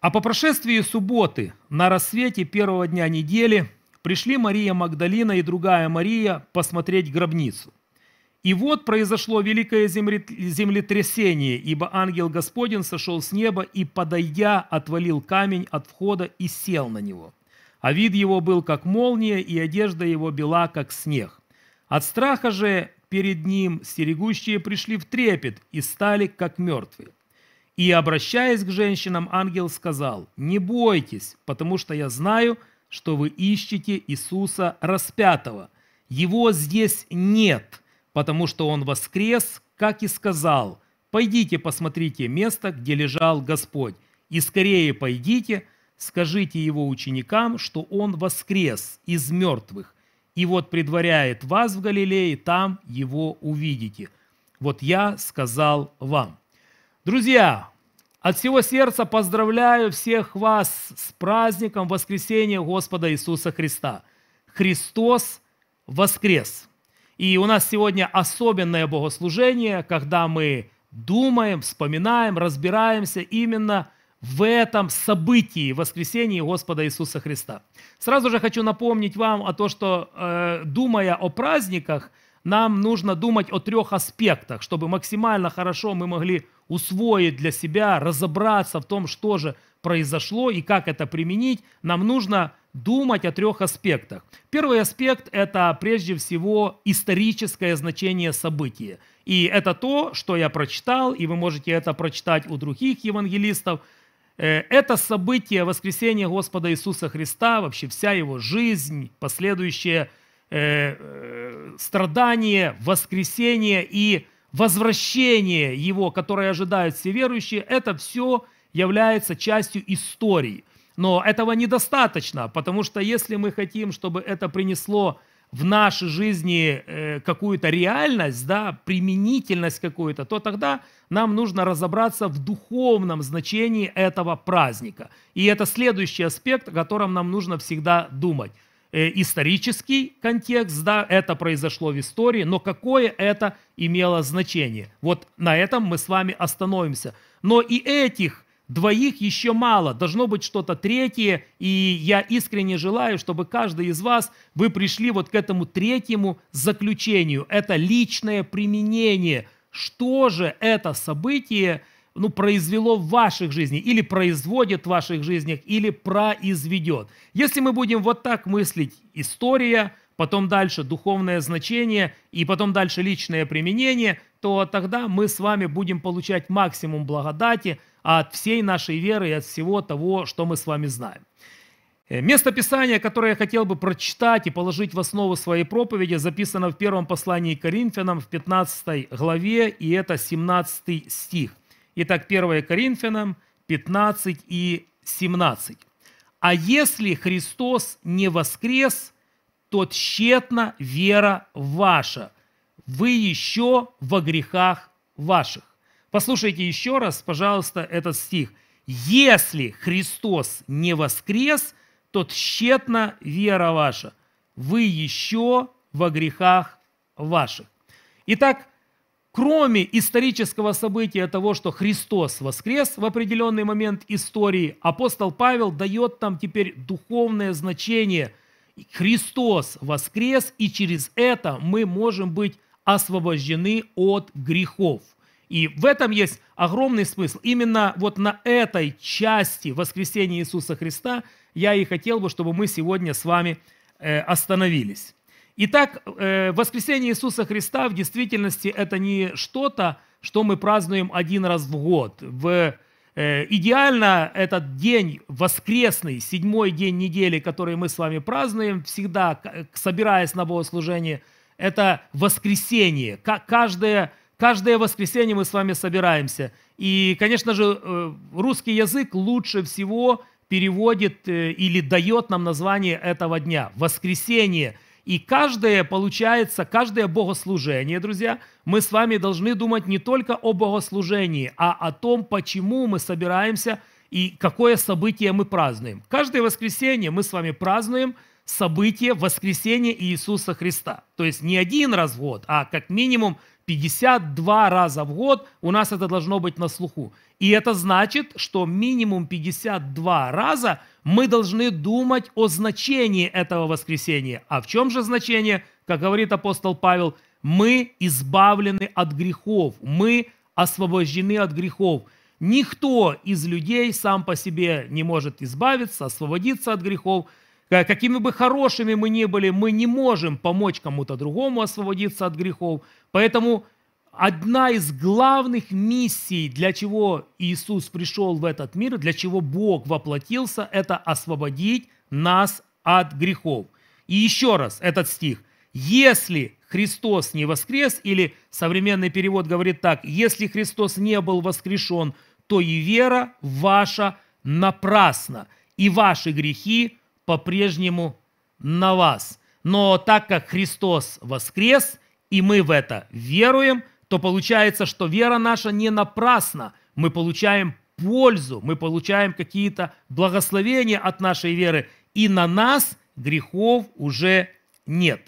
А по прошествии субботы, на рассвете первого дня недели, пришли Мария Магдалина и другая Мария посмотреть гробницу. И вот произошло великое землетрясение, ибо ангел Господень сошел с неба и, подойдя, отвалил камень от входа и сел на него. А вид его был как молния, и одежда его бела, как снег. От страха же перед ним стерегущие пришли в трепет и стали, как мертвые. И, обращаясь к женщинам, ангел сказал, «Не бойтесь, потому что я знаю, что вы ищете Иисуса распятого. Его здесь нет, потому что он воскрес, как и сказал. Пойдите посмотрите место, где лежал Господь, и скорее пойдите, скажите его ученикам, что он воскрес из мертвых, и вот предваряет вас в Галилее, там его увидите. Вот я сказал вам». Друзья, от всего сердца поздравляю всех вас с праздником воскресения Господа Иисуса Христа. Христос воскрес! И у нас сегодня особенное богослужение, когда мы думаем, вспоминаем, разбираемся именно в этом событии воскресения Господа Иисуса Христа. Сразу же хочу напомнить вам о том, что, э, думая о праздниках – нам нужно думать о трех аспектах, чтобы максимально хорошо мы могли усвоить для себя, разобраться в том, что же произошло и как это применить, нам нужно думать о трех аспектах. Первый аспект – это прежде всего историческое значение события. И это то, что я прочитал, и вы можете это прочитать у других евангелистов. Э, это событие воскресения Господа Иисуса Христа, вообще вся его жизнь, последующие – Э, э, страдание, воскресение и возвращение его, которое ожидают все верующие, это все является частью истории. Но этого недостаточно, потому что если мы хотим, чтобы это принесло в нашей жизни э, какую-то реальность, да, применительность какую-то, то тогда нам нужно разобраться в духовном значении этого праздника. И это следующий аспект, о котором нам нужно всегда думать. Э, исторический контекст, да, это произошло в истории, но какое это имело значение. Вот на этом мы с вами остановимся. Но и этих двоих еще мало, должно быть что-то третье, и я искренне желаю, чтобы каждый из вас, вы пришли вот к этому третьему заключению. Это личное применение. Что же это событие – ну, произвело в ваших жизнях, или производит в ваших жизнях, или произведет. Если мы будем вот так мыслить, история, потом дальше духовное значение, и потом дальше личное применение, то тогда мы с вами будем получать максимум благодати от всей нашей веры и от всего того, что мы с вами знаем. Э, место Писания, которое я хотел бы прочитать и положить в основу своей проповеди, записано в первом послании к Коринфянам в 15 главе, и это 17 стих – Итак, 1 Коринфянам 15 и 17. «А если Христос не воскрес, то тщетна вера ваша, вы еще во грехах ваших». Послушайте еще раз, пожалуйста, этот стих. «Если Христос не воскрес, то тщетна вера ваша, вы еще во грехах ваших». Итак, кроме исторического события того, что Христос воскрес в определенный момент истории, апостол Павел дает там теперь духовное значение. Христос воскрес, и через это мы можем быть освобождены от грехов. И в этом есть огромный смысл. Именно вот на этой части воскресения Иисуса Христа я и хотел бы, чтобы мы сегодня с вами э, остановились. Итак, э, воскресение Иисуса Христа в действительности это не что-то, что мы празднуем один раз в год. В, э, идеально этот день воскресный, седьмой день недели, который мы с вами празднуем, всегда, собираясь на богослужение, это воскресение. Каждое, каждое воскресенье мы с вами собираемся. И, конечно же, э, русский язык лучше всего переводит э, или дает нам название этого дня – воскресение. И каждое, получается, каждое богослужение, друзья, мы с вами должны думать не только о богослужении, а о том, почему мы собираемся и какое событие мы празднуем. Каждое воскресенье мы с вами празднуем событие воскресения Иисуса Христа. То есть не один раз в год, а как минимум 52 раза в год у нас это должно быть на слуху. И это значит, что минимум 52 раза мы должны думать о значении этого воскресения. А в чем же значение? Как говорит апостол Павел, мы избавлены от грехов, мы освобождены от грехов. Никто из людей сам по себе не может избавиться, освободиться от грехов. Какими бы хорошими мы ни были, мы не можем помочь кому-то другому освободиться от грехов. Поэтому одна из главных миссий, для чего Иисус пришел в этот мир, для чего Бог воплотился, это освободить нас от грехов. И еще раз этот стих. Если Христос не воскрес, или современный перевод говорит так, если Христос не был воскрешен, то и вера ваша напрасна, и ваши грехи по-прежнему на вас. Но так как Христос воскрес, и мы в это веруем – то получается, что вера наша не напрасна. Мы получаем пользу, мы получаем какие-то благословения от нашей веры, и на нас грехов уже нет.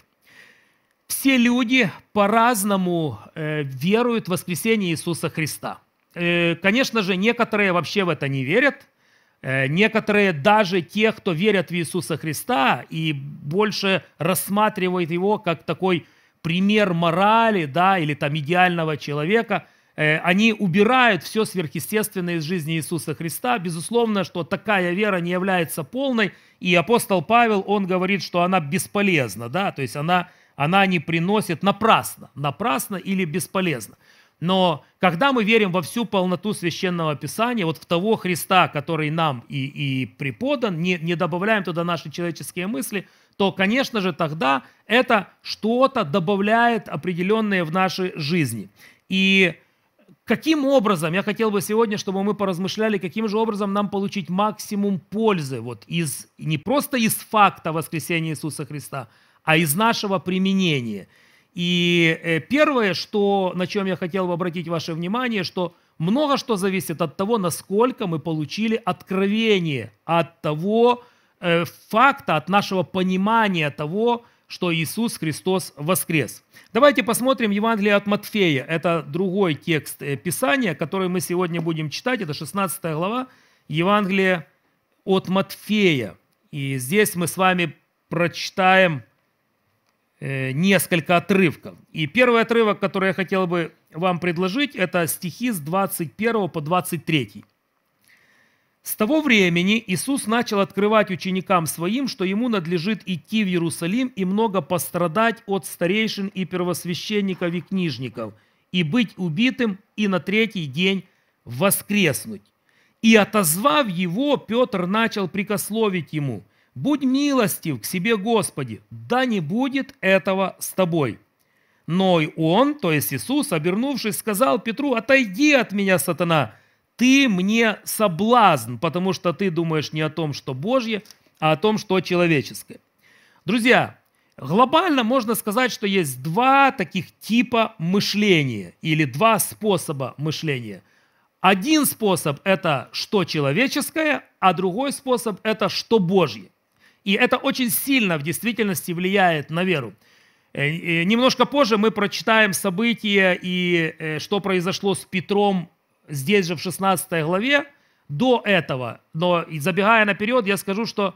Все люди по-разному э, веруют в воскресение Иисуса Христа. Э, конечно же, некоторые вообще в это не верят. Э, некоторые даже те, кто верят в Иисуса Христа и больше рассматривают его как такой пример морали, да, или там идеального человека, э, они убирают все сверхъестественное из жизни Иисуса Христа. Безусловно, что такая вера не является полной, и апостол Павел, он говорит, что она бесполезна, да, то есть она, она не приносит напрасно, напрасно или бесполезно. Но когда мы верим во всю полноту Священного Писания, вот в того Христа, который нам и, и преподан, не, не добавляем туда наши человеческие мысли – то, конечно же, тогда это что-то добавляет определенное в нашей жизни. И Каким образом, я хотел бы сегодня, чтобы мы поразмышляли, каким же образом нам получить максимум пользы вот из, не просто из факта воскресения Иисуса Христа, а из нашего применения. И э, первое, что, на чем я хотел бы обратить ваше внимание, что много что зависит от того, насколько мы получили откровение от того, Э, факта, от нашего понимания того, что Иисус Христос воскрес. Давайте посмотрим Евангелие от Матфея. Это другой текст э, Писания, который мы сегодня будем читать. Это 16 глава Евангелия от Матфея. И здесь мы с вами прочитаем э, несколько отрывков. И первый отрывок, который я хотел бы вам предложить, это стихи с 21 по 23. С того времени Иисус начал открывать ученикам своим, что ему надлежит идти в Иерусалим и много пострадать от старейшин и первосвященников и книжников, и быть убитым, и на третий день воскреснуть. И, отозвав его, Петр начал прикословить ему, «Будь милостив к себе, Господи, да не будет этого с тобой». Но и он, то есть Иисус, обернувшись, сказал Петру, «Отойди от меня, сатана!» ты мне соблазн, потому что ты думаешь не о том, что Божье, а о том, что человеческое. Друзья, глобально можно сказать, что есть два таких типа мышления или два способа мышления. Один способ – это что человеческое, а другой способ – это что Божье. И это очень сильно в действительности влияет на веру. Э, э, немножко позже мы прочитаем события и э, что произошло с Петром здесь же в 16 главе, до этого, но забегая наперед, я скажу, что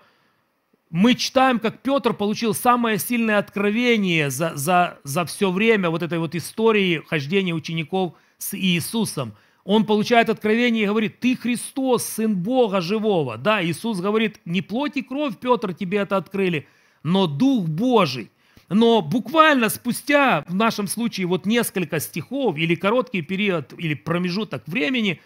мы читаем, как Петр получил самое сильное откровение за, за, за все время вот этой вот истории хождения учеников с Иисусом. Он получает откровение и говорит, ты Христос, Сын Бога Живого. Да, Иисус говорит, не плоть и кровь, Петр, тебе это открыли, но Дух Божий но буквально спустя, в нашем случае, вот несколько стихов или короткий период, или промежуток времени,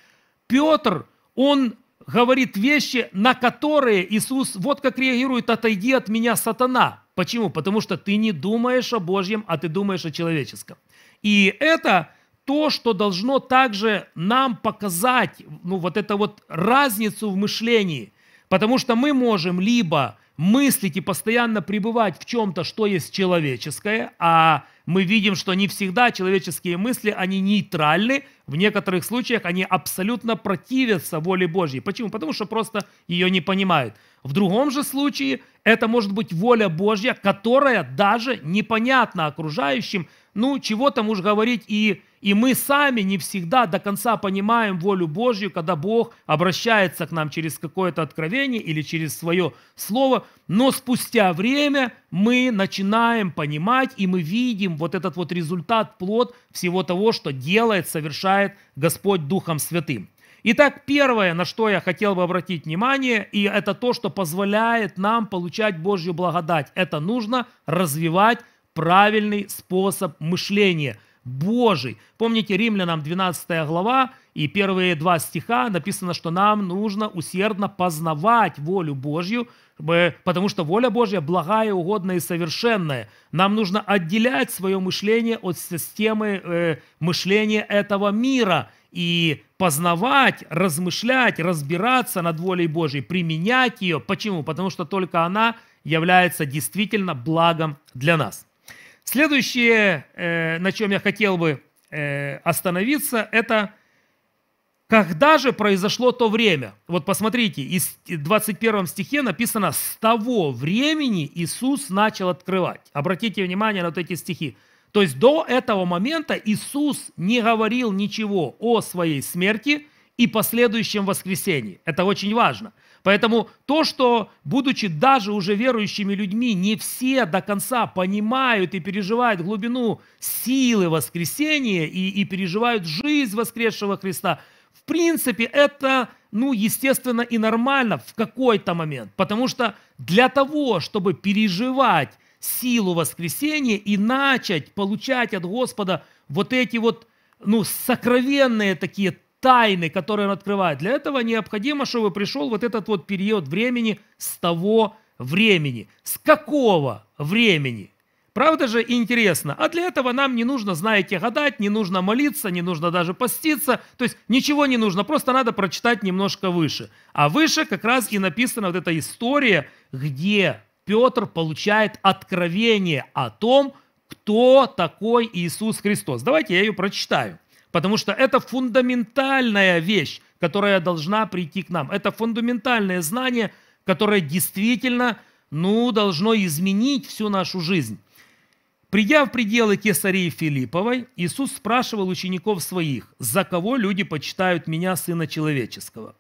Петр, он говорит вещи, на которые Иисус вот как реагирует «отойди от меня, сатана». Почему? Потому что ты не думаешь о Божьем, а ты думаешь о человеческом. И это то, что должно также нам показать ну, вот эту вот разницу в мышлении – Потому что мы можем либо мыслить и постоянно пребывать в чем-то, что есть человеческое, а мы видим, что не всегда человеческие мысли, они нейтральны, в некоторых случаях они абсолютно противятся воле Божьей. Почему? Потому что просто ее не понимают. В другом же случае это может быть воля Божья, которая даже непонятна окружающим. Ну, чего там уж говорить, и, и мы сами не всегда до конца понимаем волю Божью, когда Бог обращается к нам через какое-то откровение или через свое слово. Но спустя время мы начинаем понимать, и мы видим вот этот вот результат, плод всего того, что делает, совершает Господь Духом Святым. Итак, первое, на что я хотел бы обратить внимание, и это то, что позволяет нам получать Божью благодать. Это нужно развивать правильный способ мышления – Божий. Помните, Римлянам 12 глава и первые два стиха написано, что нам нужно усердно познавать волю Божью, потому что воля Божья благая, угодная и совершенная. Нам нужно отделять свое мышление от системы э, мышления этого мира. И познавать, размышлять, разбираться над волей Божьей, применять ее. Почему? Потому что только она является действительно благом для нас. Следующее, э, на чем я хотел бы э, остановиться, это когда же произошло то время? Вот посмотрите, в 21 стихе написано «С того времени Иисус начал открывать». Обратите внимание на вот эти стихи – то есть до этого момента Иисус не говорил ничего о своей смерти и последующем воскресении. Это очень важно. Поэтому то, что, будучи даже уже верующими людьми, не все до конца понимают и переживают глубину силы воскресения и, и переживают жизнь воскресшего Христа, в принципе, это, ну, естественно, и нормально в какой-то момент. Потому что для того, чтобы переживать силу воскресения и начать получать от Господа вот эти вот ну, сокровенные такие тайны, которые он открывает. Для этого необходимо, чтобы пришел вот этот вот период времени с того времени. С какого времени? Правда же интересно? А для этого нам не нужно, знаете, гадать, не нужно молиться, не нужно даже поститься. То есть ничего не нужно, просто надо прочитать немножко выше. А выше как раз и написана вот эта история, где Петр получает откровение о том, кто такой Иисус Христос. Давайте я ее прочитаю, потому что это фундаментальная вещь, которая должна прийти к нам. Это фундаментальное знание, которое действительно ну, должно изменить всю нашу жизнь. Придя в пределы Кесарии Филипповой, Иисус спрашивал учеников своих, «За кого люди почитают Меня, Сына Человеческого?»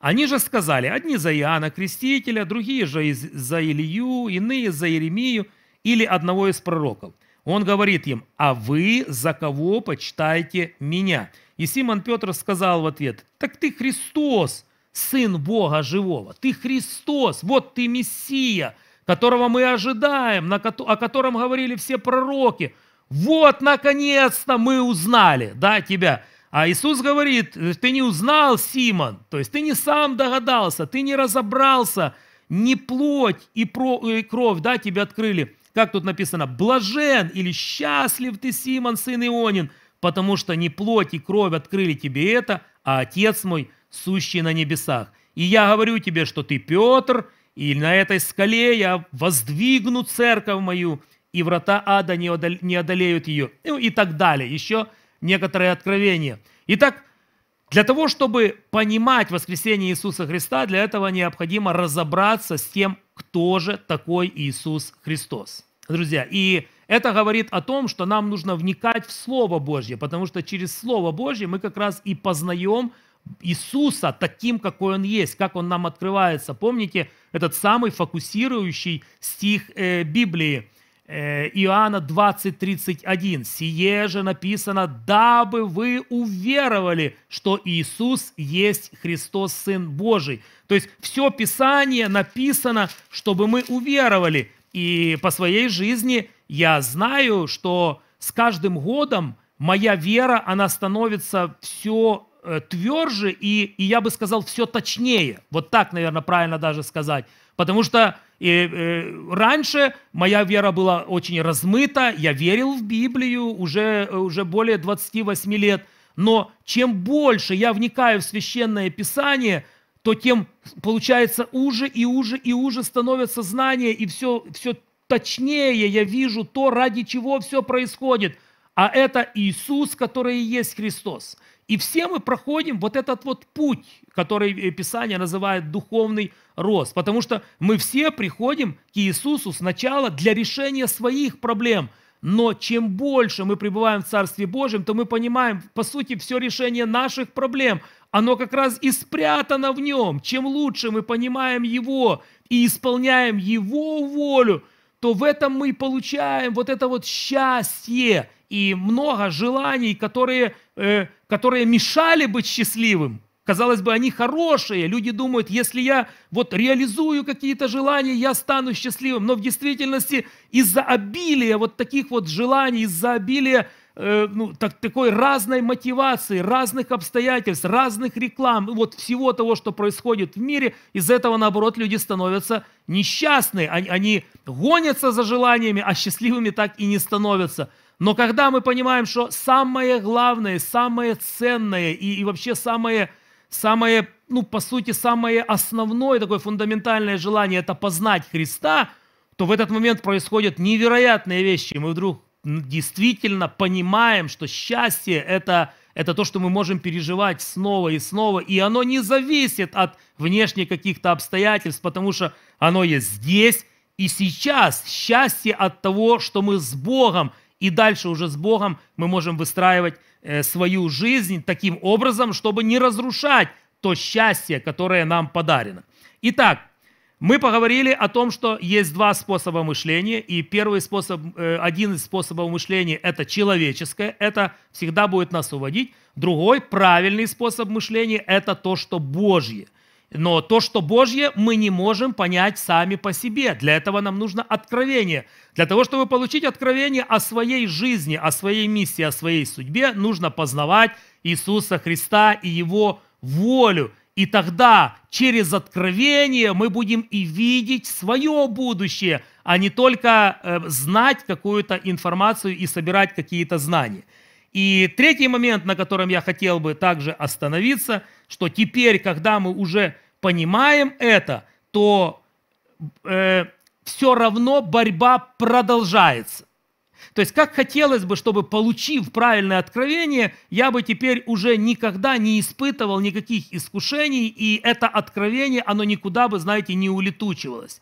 Они же сказали, одни за Иоанна Крестителя, другие же за Илью, иные за Еремию или одного из пророков. Он говорит им, а вы за кого почитаете меня? И Симон Петр сказал в ответ, так ты Христос, Сын Бога Живого, ты Христос, вот ты Мессия, которого мы ожидаем, о котором говорили все пророки. Вот, наконец-то, мы узнали, да, тебя. А Иисус говорит, э, ты не узнал, Симон, то есть ты не сам догадался, ты не разобрался, не плоть и, про, и э, кровь, да, тебе открыли. Как тут написано, блажен или счастлив ты, Симон, сын Ионин, потому что не плоть и кровь открыли тебе это, а Отец мой, сущий на небесах. И я говорю тебе, что ты Петр, и на этой скале я воздвигну церковь мою, и врата ада не одолеют ее, ну и так далее. Еще некоторые откровения. Итак, для того, чтобы понимать воскресение Иисуса Христа, для этого необходимо разобраться с тем, кто же такой Иисус Христос. Друзья, и это говорит о том, что нам нужно вникать в Слово Божье, потому что через Слово Божье мы как раз и познаем Иисуса таким, какой Он есть, как Он нам открывается. Помните этот самый фокусирующий стих э, Библии – Э, Иоанна 20, 31. «Сие же написано, дабы вы уверовали, что Иисус есть Христос, Сын Божий». То есть все Писание написано, чтобы мы уверовали. И по своей жизни я знаю, что с каждым годом моя вера, она становится все э, тверже и, и я бы сказал, все точнее. Вот так, наверное, правильно даже сказать. Потому что и э, раньше моя вера была очень размыта, я верил в Библию уже, э, уже более 28 лет. Но чем больше я вникаю в священное писание, то тем получается уже и уже и уже становится знание, и все, все точнее я вижу то, ради чего все происходит. А это Иисус, который и есть Христос. И все мы проходим вот этот вот путь, который э, Писание называет духовный рост, потому что мы все приходим к Иисусу сначала для решения своих проблем, но чем больше мы пребываем в Царстве Божьем, то мы понимаем, по сути, все решение наших проблем, оно как раз и спрятано в нем. Чем лучше мы понимаем Его и исполняем Его волю, то в этом мы получаем вот это вот счастье и много желаний, которые Э, которые мешали быть счастливым. Казалось бы, они хорошие. Люди думают, если я вот реализую какие-то желания, я стану счастливым. Но в действительности из-за обилия вот таких вот желаний, из-за обилия э, ну, так, такой разной мотивации, разных обстоятельств, разных реклам, вот всего того, что происходит в мире, из этого, наоборот, люди становятся несчастны. Они, они гонятся за желаниями, а счастливыми так и не становятся. Но когда мы понимаем, что самое главное, самое ценное и, и вообще самое, самое, ну, по сути, самое основное такое фундаментальное желание – это познать Христа, то в этот момент происходят невероятные вещи. Мы вдруг действительно понимаем, что счастье – это, это то, что мы можем переживать снова и снова, и оно не зависит от внешних каких-то обстоятельств, потому что оно есть здесь и сейчас. Счастье от того, что мы с Богом – и дальше уже с Богом мы можем выстраивать э, свою жизнь таким образом, чтобы не разрушать то счастье, которое нам подарено. Итак, мы поговорили о том, что есть два способа мышления, и первый способ, э, один из способов мышления – это человеческое, это всегда будет нас уводить. Другой правильный способ мышления – это то, что Божье – но то, что Божье, мы не можем понять сами по себе. Для этого нам нужно откровение. Для того, чтобы получить откровение о своей жизни, о своей миссии, о своей судьбе, нужно познавать Иисуса Христа и Его волю. И тогда через откровение мы будем и видеть свое будущее, а не только э, знать какую-то информацию и собирать какие-то знания. И третий момент, на котором я хотел бы также остановиться, что теперь, когда мы уже понимаем это, то э, все равно борьба продолжается. То есть, как хотелось бы, чтобы, получив правильное откровение, я бы теперь уже никогда не испытывал никаких искушений, и это откровение, оно никуда бы, знаете, не улетучивалось.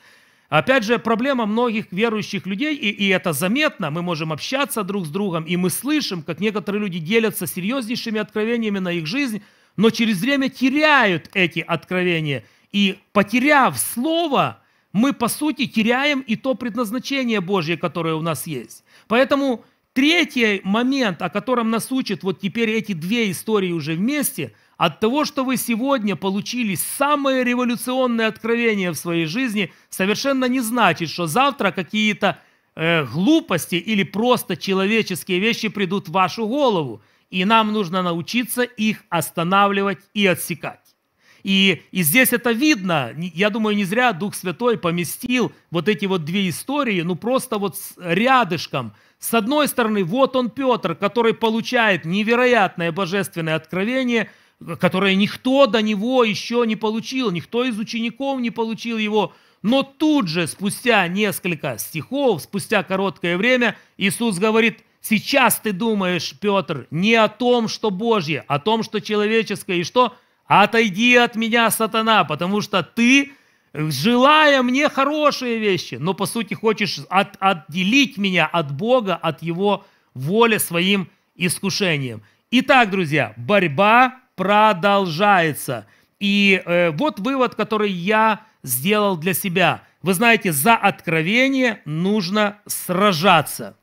Опять же, проблема многих верующих людей, и, и это заметно, мы можем общаться друг с другом, и мы слышим, как некоторые люди делятся серьезнейшими откровениями на их жизнь, но через время теряют эти откровения. И потеряв слово, мы, по сути, теряем и то предназначение Божье, которое у нас есть. Поэтому третий момент, о котором нас учат вот теперь эти две истории уже вместе, от того, что вы сегодня получили самые революционные откровения в своей жизни, совершенно не значит, что завтра какие-то э, глупости или просто человеческие вещи придут в вашу голову. И нам нужно научиться их останавливать и отсекать. И, и здесь это видно. Я думаю, не зря Дух Святой поместил вот эти вот две истории, ну просто вот рядышком. С одной стороны, вот он Петр, который получает невероятное божественное откровение – которое никто до него еще не получил, никто из учеников не получил его. Но тут же, спустя несколько стихов, спустя короткое время, Иисус говорит, сейчас ты думаешь, Петр, не о том, что Божье, а о том, что человеческое, и что? Отойди от меня, сатана, потому что ты, желая мне хорошие вещи, но по сути хочешь от, отделить меня от Бога, от Его воли своим искушением. Итак, друзья, борьба продолжается. И э, вот вывод, который я сделал для себя. Вы знаете, за откровение нужно сражаться.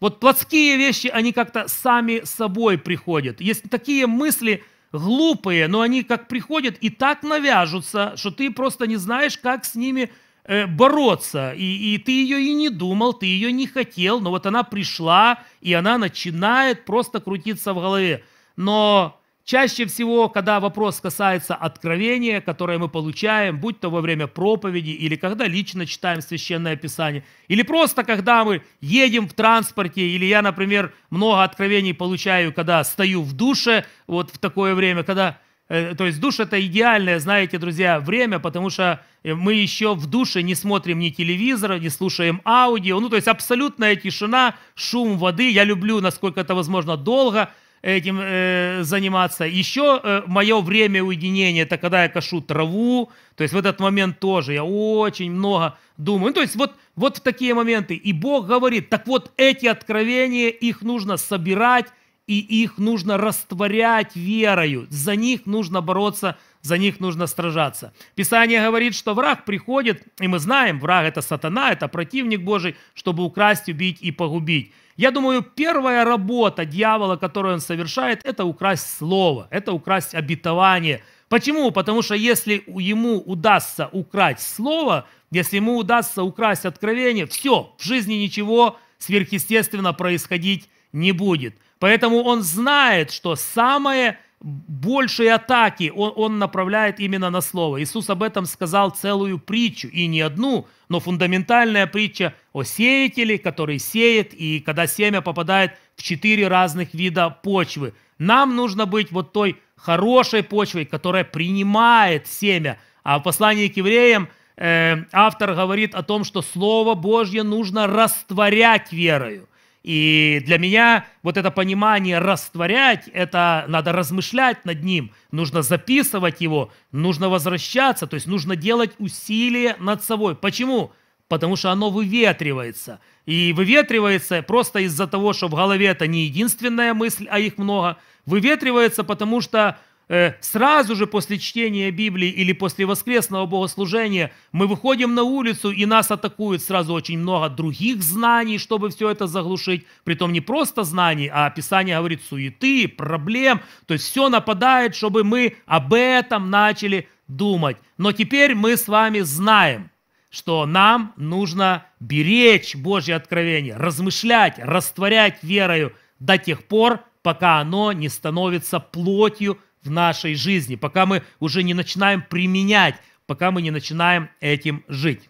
Вот плотские вещи, они как-то сами собой приходят. Есть такие мысли глупые, но они как приходят и так навяжутся, что ты просто не знаешь, как с ними э, бороться. И, и ты ее и не думал, ты ее не хотел, но вот она пришла, и она начинает просто крутиться в голове. Но Чаще всего, когда вопрос касается откровения, которое мы получаем, будь то во время проповеди, или когда лично читаем Священное Писание, или просто когда мы едем в транспорте, или я, например, много откровений получаю, когда стою в душе, вот в такое время, когда... Э, то есть душ – это идеальное, знаете, друзья, время, потому что э, мы еще в душе не смотрим ни телевизора, не слушаем аудио, ну, то есть абсолютная тишина, шум воды. Я люблю, насколько это возможно, долго – этим э, заниматься. Еще э, мое время уединения, это когда я кашу траву, то есть в этот момент тоже я очень много думаю. Ну, то есть вот, вот в такие моменты. И Бог говорит, так вот эти откровения, их нужно собирать, и их нужно растворять верою. За них нужно бороться, за них нужно сражаться. Писание говорит, что враг приходит, и мы знаем, враг – это сатана, это противник Божий, чтобы украсть, убить и погубить. Я думаю, первая работа дьявола, которую он совершает, это украсть слово, это украсть обетование. Почему? Потому что если ему удастся украсть слово, если ему удастся украсть откровение, все, в жизни ничего сверхъестественно происходить не будет. Поэтому он знает, что самое большей атаки он, он направляет именно на Слово. Иисус об этом сказал целую притчу, и не одну, но фундаментальная притча о сеятеле, который сеет, и когда семя попадает в четыре разных вида почвы. Нам нужно быть вот той хорошей почвой, которая принимает семя. А в послании к евреям э, автор говорит о том, что Слово Божье нужно растворять верою. И для меня вот это понимание растворять, это надо размышлять над ним, нужно записывать его, нужно возвращаться, то есть нужно делать усилия над собой. Почему? Потому что оно выветривается. И выветривается просто из-за того, что в голове это не единственная мысль, а их много. Выветривается, потому что Э, сразу же после чтения Библии или после воскресного богослужения мы выходим на улицу, и нас атакуют сразу очень много других знаний, чтобы все это заглушить. Притом не просто знаний, а Писание говорит суеты, проблем. То есть все нападает, чтобы мы об этом начали думать. Но теперь мы с вами знаем, что нам нужно беречь Божье откровение, размышлять, растворять верою до тех пор, пока оно не становится плотью в нашей жизни, пока мы уже не начинаем применять, пока мы не начинаем этим жить.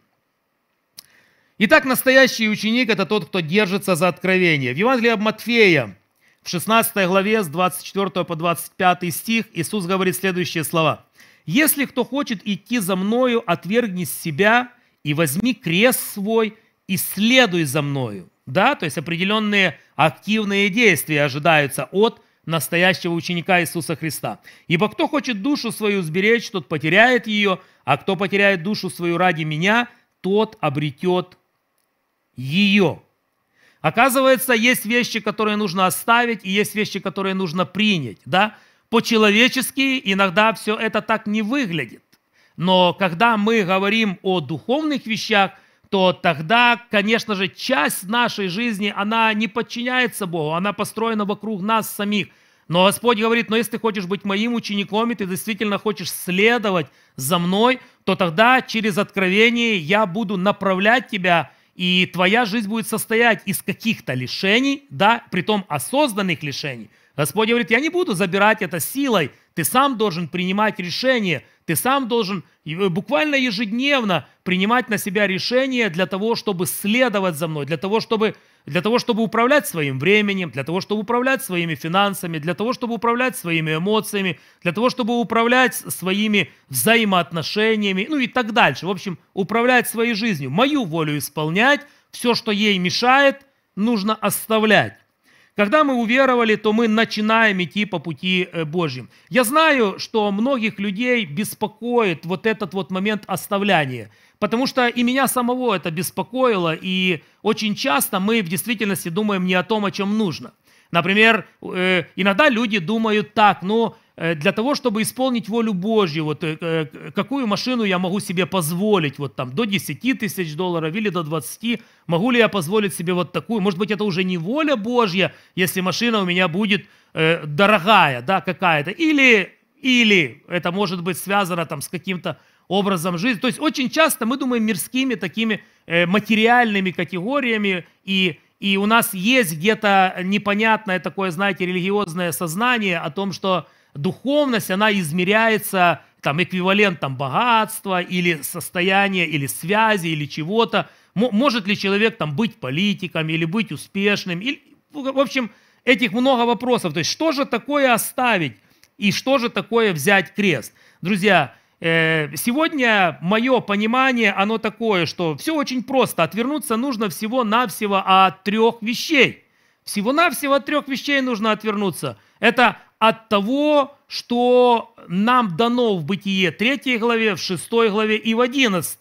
Итак, настоящий ученик – это тот, кто держится за откровение. В Евангелии от Матфея, в 16 главе, с 24 по 25 стих, Иисус говорит следующие слова. «Если кто хочет идти за Мною, отвергни себя и возьми крест свой и следуй за Мною». Да, то есть определенные активные действия ожидаются от настоящего ученика Иисуса Христа. Ибо кто хочет душу свою сберечь, тот потеряет ее, а кто потеряет душу свою ради меня, тот обретет ее. Оказывается, есть вещи, которые нужно оставить, и есть вещи, которые нужно принять. Да? По-человечески иногда все это так не выглядит. Но когда мы говорим о духовных вещах, то тогда, конечно же, часть нашей жизни, она не подчиняется Богу, она построена вокруг нас самих. Но Господь говорит, но если ты хочешь быть моим учеником, и ты действительно хочешь следовать за мной, то тогда через откровение я буду направлять тебя, и твоя жизнь будет состоять из каких-то лишений, да, притом осознанных лишений – Господь говорит, я не буду забирать это силой, ты сам должен принимать решение, ты сам должен э, буквально ежедневно принимать на себя решение для того, чтобы следовать за мной, для того, чтобы, для того, чтобы управлять своим временем, для того, чтобы управлять своими финансами, для того, чтобы управлять своими эмоциями, для того, чтобы управлять своими взаимоотношениями, ну и так дальше. В общем, управлять своей жизнью, мою волю исполнять, все, что ей мешает, нужно оставлять. Когда мы уверовали, то мы начинаем идти по пути э, Божьим. Я знаю, что многих людей беспокоит вот этот вот момент оставляния, потому что и меня самого это беспокоило, и очень часто мы в действительности думаем не о том, о чем нужно. Например, э, иногда люди думают так, ну, Э, для того, чтобы исполнить волю Божью, вот э, э, какую машину я могу себе позволить, вот там до 10 тысяч долларов или до 20, могу ли я позволить себе вот такую, может быть, это уже не воля Божья, если машина у меня будет э, дорогая, да, какая-то, или, или это может быть связано там с каким-то образом жизни. То есть очень часто мы думаем мирскими такими э, материальными категориями, и, и у нас есть где-то непонятное такое, знаете, религиозное сознание о том, что духовность, она измеряется там эквивалентом богатства или состояния, или связи, или чего-то. Может ли человек там быть политиком или быть успешным? Или, в общем, этих много вопросов. То есть что же такое оставить и что же такое взять крест? Друзья, э, сегодня мое понимание, оно такое, что все очень просто. Отвернуться нужно всего-навсего от трех вещей. Всего-навсего от трех вещей нужно отвернуться. Это от того, что нам дано в Бытие 3 главе, в 6 главе и в 11.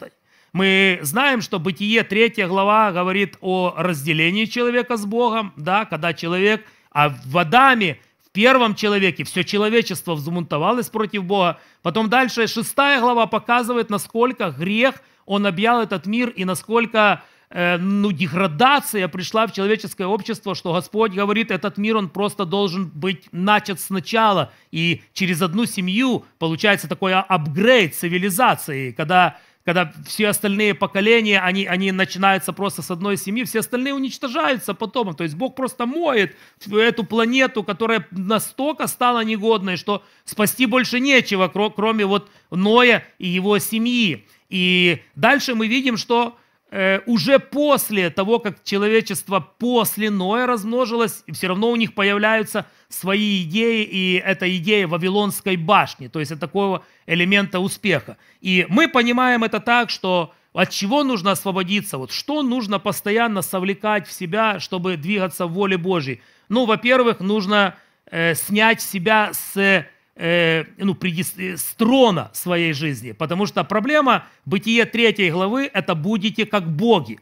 Мы знаем, что Бытие 3 глава говорит о разделении человека с Богом, да, когда человек, а в Адаме, в первом человеке, все человечество взмунтовалось против Бога. Потом дальше 6 глава показывает, насколько грех, он объял этот мир и насколько Э, ну, деградация пришла в человеческое общество, что Господь говорит, этот мир, он просто должен быть начат сначала, и через одну семью получается такой а, апгрейд цивилизации, когда, когда все остальные поколения, они, они начинаются просто с одной семьи, все остальные уничтожаются потом, то есть Бог просто моет эту планету, которая настолько стала негодной, что спасти больше нечего, кроме вот Ноя и его семьи. И дальше мы видим, что Э, уже после того, как человечество после Ноя размножилось, все равно у них появляются свои идеи, и это идея Вавилонской башни, то есть это такого элемента успеха. И мы понимаем это так, что от чего нужно освободиться, вот что нужно постоянно совлекать в себя, чтобы двигаться в воле Божьей. Ну, во-первых, нужно э, снять себя с э, ну, преди, э, с трона своей жизни. Потому что проблема бытия третьей главы – это «будете как боги».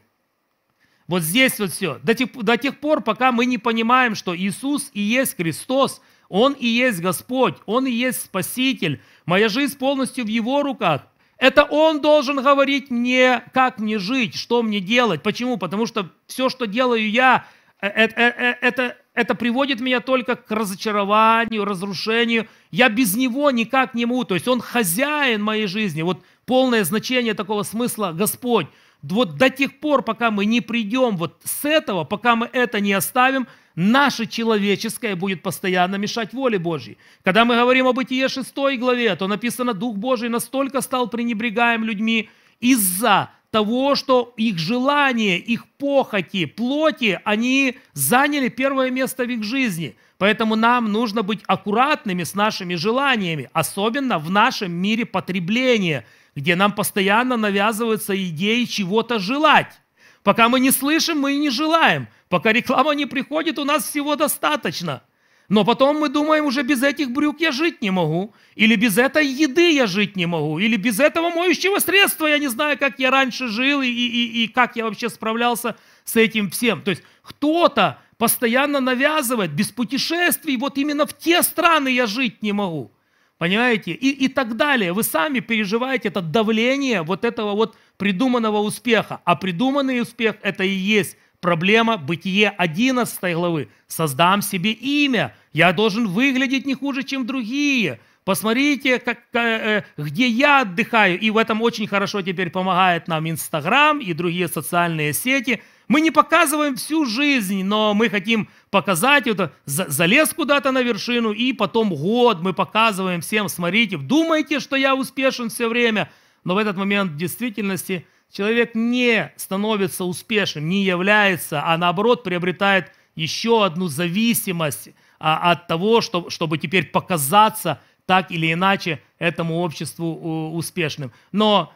Вот здесь вот все. До тех, до тех пор, пока мы не понимаем, что Иисус и есть Христос, Он и есть Господь, Он и есть Спаситель, моя жизнь полностью в Его руках, это он должен говорить мне, как мне жить, что мне делать. Почему? Потому что все, что делаю я, э, э, это, это, это приводит меня только к разочарованию, разрушению. Я без него никак не могу. То есть он хозяин моей жизни. Вот полное значение такого смысла Господь. Вот до тех пор, пока мы не придем вот с этого, пока мы это не оставим, наше человеческое будет постоянно мешать воле Божьей. Когда мы говорим о Бытие 6 главе, то написано, Дух Божий настолько стал пренебрегаем людьми из-за того, что их желания, их похоти, плоти, они заняли первое место в их жизни. Поэтому нам нужно быть аккуратными с нашими желаниями, особенно в нашем мире потребления, где нам постоянно навязываются идеи чего-то желать. Пока мы не слышим, мы и не желаем. Пока реклама не приходит, у нас всего достаточно – но потом мы думаем, уже без этих брюк я жить не могу. Или без этой еды я жить не могу. Или без этого моющего средства я не знаю, как я раньше жил и, и, и как я вообще справлялся с этим всем. То есть кто-то постоянно навязывает, без путешествий, вот именно в те страны я жить не могу. Понимаете? И, и так далее. Вы сами переживаете это давление вот этого вот придуманного успеха. А придуманный успех – это и есть проблема бытие 11 главы. Создам себе имя – я должен выглядеть не хуже, чем другие. Посмотрите, как, э, э, где я отдыхаю. И в этом очень хорошо теперь помогает нам Инстаграм и другие социальные сети. Мы не показываем всю жизнь, но мы хотим показать это. Залез куда-то на вершину, и потом год мы показываем всем, смотрите, думайте, что я успешен все время. Но в этот момент в действительности человек не становится успешным, не является, а наоборот приобретает еще одну зависимость а, от того, чтобы чтобы теперь показаться так или иначе этому обществу успешным. Но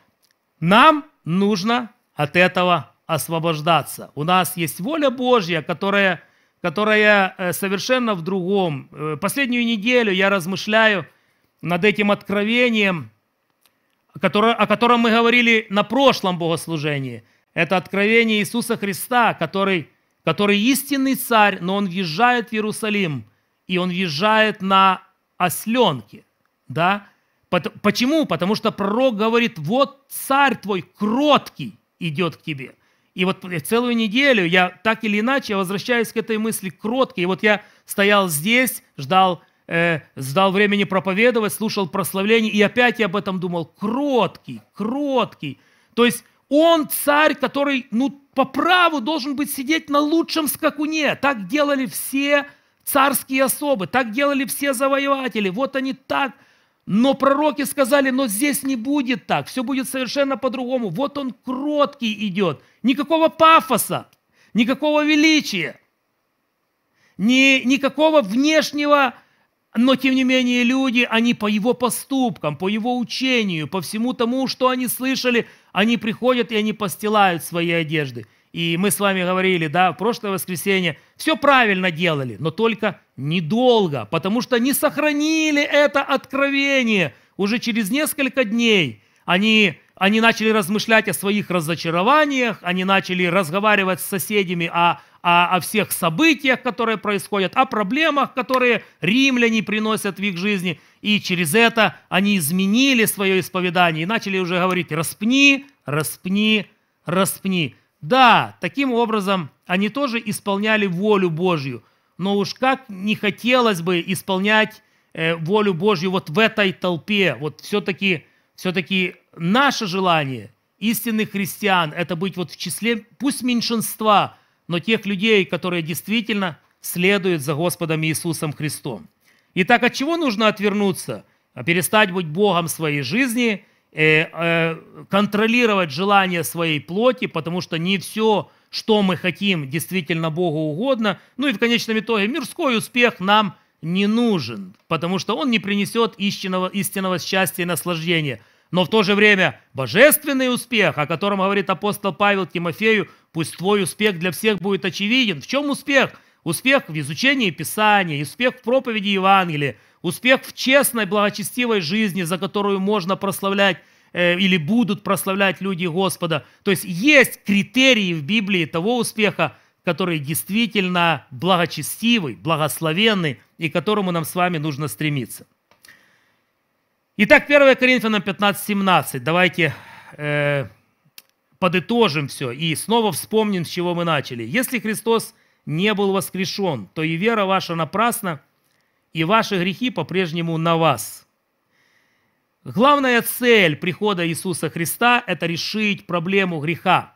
нам нужно от этого освобождаться. У нас есть воля Божья, которая, которая э, совершенно в другом. Э, последнюю неделю я размышляю над этим откровением, которое, о котором мы говорили на прошлом богослужении. Это откровение Иисуса Христа, который, который истинный царь, но он въезжает в Иерусалим – и он езжает на осленке, да? Почему? Потому что пророк говорит, вот царь твой кроткий идет к тебе. И вот целую неделю я так или иначе возвращаюсь к этой мысли кроткий. И вот я стоял здесь, ждал, э, ждал времени проповедовать, слушал прославление, и опять я об этом думал. Кроткий, кроткий. То есть он царь, который ну, по праву должен быть сидеть на лучшем скакуне. Так делали все царские особы, так делали все завоеватели, вот они так. Но пророки сказали, но здесь не будет так, все будет совершенно по-другому. Вот он кроткий идет, никакого пафоса, никакого величия, ни, никакого внешнего но, тем не менее, люди, они по его поступкам, по его учению, по всему тому, что они слышали, они приходят и они постилают свои одежды. И мы с вами говорили, да, в прошлое воскресенье, все правильно делали, но только недолго, потому что не сохранили это откровение. Уже через несколько дней они, они начали размышлять о своих разочарованиях, они начали разговаривать с соседями о, о, о всех событиях, которые происходят, о проблемах, которые римляне приносят в их жизни. И через это они изменили свое исповедание и начали уже говорить «распни, распни, распни». Да, таким образом они тоже исполняли волю Божью, но уж как не хотелось бы исполнять э, волю Божью вот в этой толпе. Вот все-таки все наше желание истинных христиан – это быть вот в числе, пусть меньшинства, но тех людей, которые действительно следуют за Господом Иисусом Христом. Итак, от чего нужно отвернуться? Перестать быть Богом своей жизни – Э, э, контролировать желания своей плоти, потому что не все, что мы хотим, действительно Богу угодно. Ну и в конечном итоге мирской успех нам не нужен, потому что он не принесет истинного, истинного счастья и наслаждения. Но в то же время божественный успех, о котором говорит апостол Павел Тимофею, пусть твой успех для всех будет очевиден. В чем успех? Успех в изучении Писания, успех в проповеди Евангелия, Успех в честной, благочестивой жизни, за которую можно прославлять э, или будут прославлять люди Господа. То есть есть критерии в Библии того успеха, который действительно благочестивый, благословенный и к которому нам с вами нужно стремиться. Итак, 1 Коринфянам 15, 17. Давайте э, подытожим все и снова вспомним, с чего мы начали. Если Христос не был воскрешен, то и вера ваша напрасна, и ваши грехи по-прежнему на вас. Главная цель прихода Иисуса Христа – это решить проблему греха.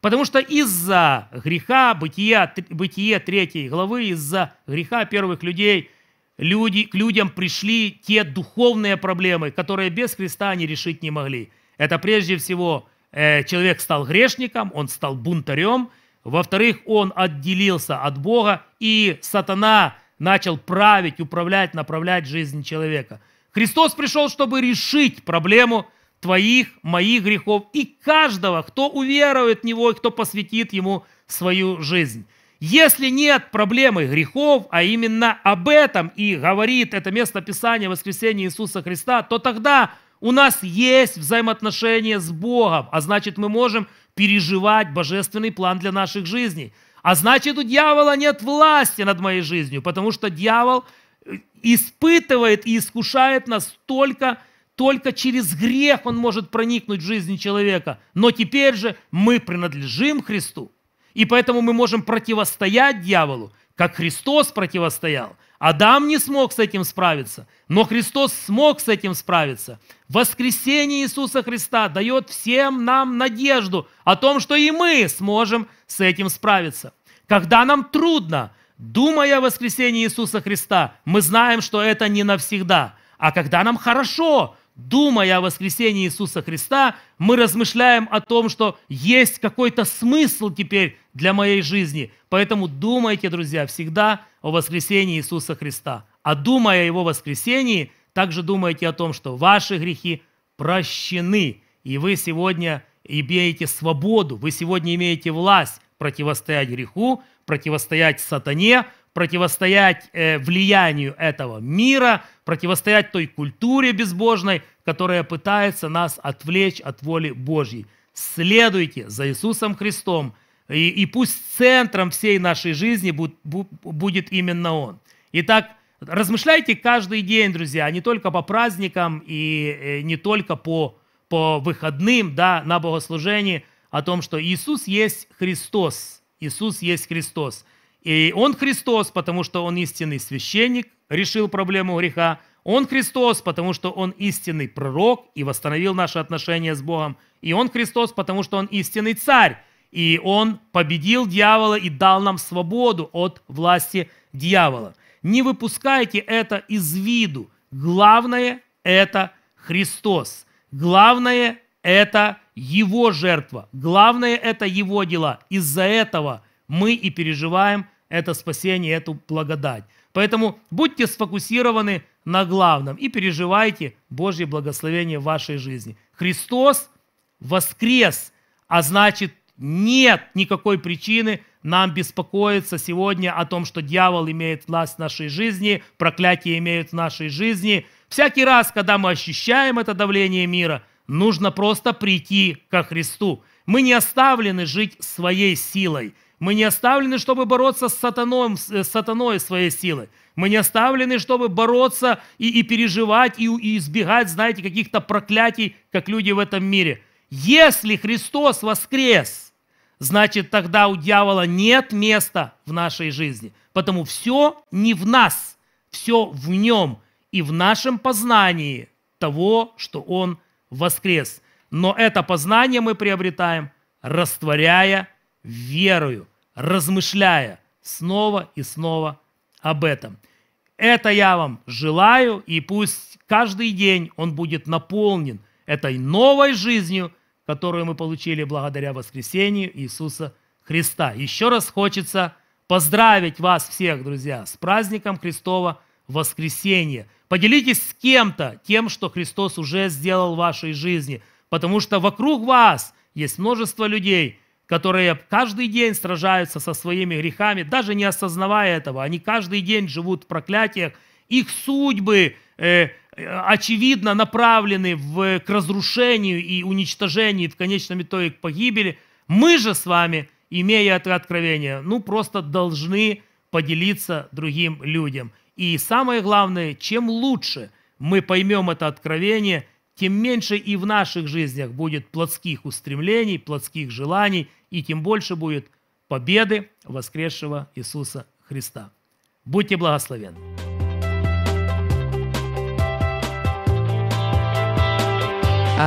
Потому что из-за греха, бытия, бытие 3 главы, из-за греха первых людей, люди, к людям пришли те духовные проблемы, которые без Христа они решить не могли. Это прежде всего э, человек стал грешником, он стал бунтарем – во-вторых, он отделился от Бога, и сатана начал править, управлять, направлять жизнь человека. Христос пришел, чтобы решить проблему твоих, моих грехов и каждого, кто уверует в Него и кто посвятит Ему свою жизнь. Если нет проблемы грехов, а именно об этом и говорит это место Писания воскресения Иисуса Христа, то тогда у нас есть взаимоотношения с Богом, а значит мы можем переживать божественный план для наших жизней – а значит, у дьявола нет власти над моей жизнью, потому что дьявол э, испытывает и искушает нас только, только через грех он может проникнуть в жизнь человека. Но теперь же мы принадлежим Христу, и поэтому мы можем противостоять дьяволу, как Христос противостоял – Адам не смог с этим справиться, но Христос смог с этим справиться. Воскресение Иисуса Христа дает всем нам надежду о том, что и мы сможем с этим справиться. Когда нам трудно, думая о воскресении Иисуса Христа, мы знаем, что это не навсегда. А когда нам хорошо, думая о воскресении Иисуса Христа, мы размышляем о том, что есть какой-то смысл теперь для моей жизни. Поэтому думайте, друзья, всегда о воскресении Иисуса Христа. А думая о Его воскресении, также думайте о том, что ваши грехи прощены, и вы сегодня имеете свободу, вы сегодня имеете власть противостоять греху, противостоять сатане, противостоять э, влиянию этого мира, противостоять той культуре безбожной, которая пытается нас отвлечь от воли Божьей. Следуйте за Иисусом Христом, и, и пусть центром всей нашей жизни будет, будет именно Он. Итак, размышляйте каждый день, друзья, не только по праздникам и э, не только по, по выходным, да, на богослужении, о том, что Иисус есть Христос. Иисус есть Христос. И Он Христос, потому что Он истинный священник, решил проблему греха. Он Христос, потому что Он истинный пророк и восстановил наши отношения с Богом. И Он Христос, потому что Он истинный царь и он победил дьявола и дал нам свободу от власти дьявола. Не выпускайте это из виду. Главное – это Христос. Главное – это Его жертва. Главное – это Его дела. Из-за этого мы и переживаем это спасение, эту благодать. Поэтому будьте сфокусированы на главном и переживайте Божье благословение в вашей жизни. Христос воскрес, а значит, нет никакой причины нам беспокоиться сегодня о том, что дьявол имеет власть в нашей жизни, проклятие имеют в нашей жизни. Всякий раз, когда мы ощущаем это давление мира, нужно просто прийти ко Христу. Мы не оставлены жить своей силой. Мы не оставлены, чтобы бороться с сатаной, э, с сатаной своей силы. Мы не оставлены, чтобы бороться и, и переживать, и, и избегать, знаете, каких-то проклятий, как люди в этом мире. Если Христос воскрес – значит тогда у дьявола нет места в нашей жизни. Потому все не в нас, все в нем и в нашем познании того, что он воскрес. Но это познание мы приобретаем, растворяя верою, размышляя снова и снова об этом. Это я вам желаю, и пусть каждый день он будет наполнен этой новой жизнью – которую мы получили благодаря воскресению Иисуса Христа. Еще раз хочется поздравить вас всех, друзья, с праздником Христова воскресения. Поделитесь с кем-то тем, что Христос уже сделал в вашей жизни, потому что вокруг вас есть множество людей, которые каждый день сражаются со своими грехами, даже не осознавая этого. Они каждый день живут в проклятиях, их судьбы э, Э, очевидно направлены в, к разрушению и уничтожению, и в конечном итоге к погибели, мы же с вами, имея это откровение, ну просто должны поделиться другим людям. И самое главное, чем лучше мы поймем это откровение, тем меньше и в наших жизнях будет плотских устремлений, плотских желаний, и тем больше будет победы воскресшего Иисуса Христа. Будьте благословенны!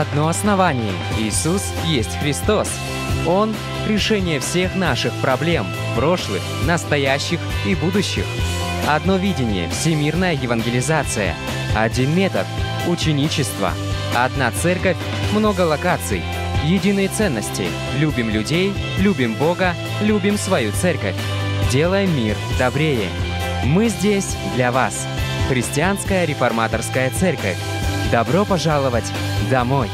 одно основание – Иисус есть Христос. Он – решение всех наших проблем, прошлых, настоящих и будущих. Одно видение – всемирная евангелизация. Один метод – ученичество. Одна церковь – много локаций. Единые ценности – любим людей, любим Бога, любим свою церковь. Делаем мир добрее. Мы здесь для вас. Христианская реформаторская церковь. Добро пожаловать домой!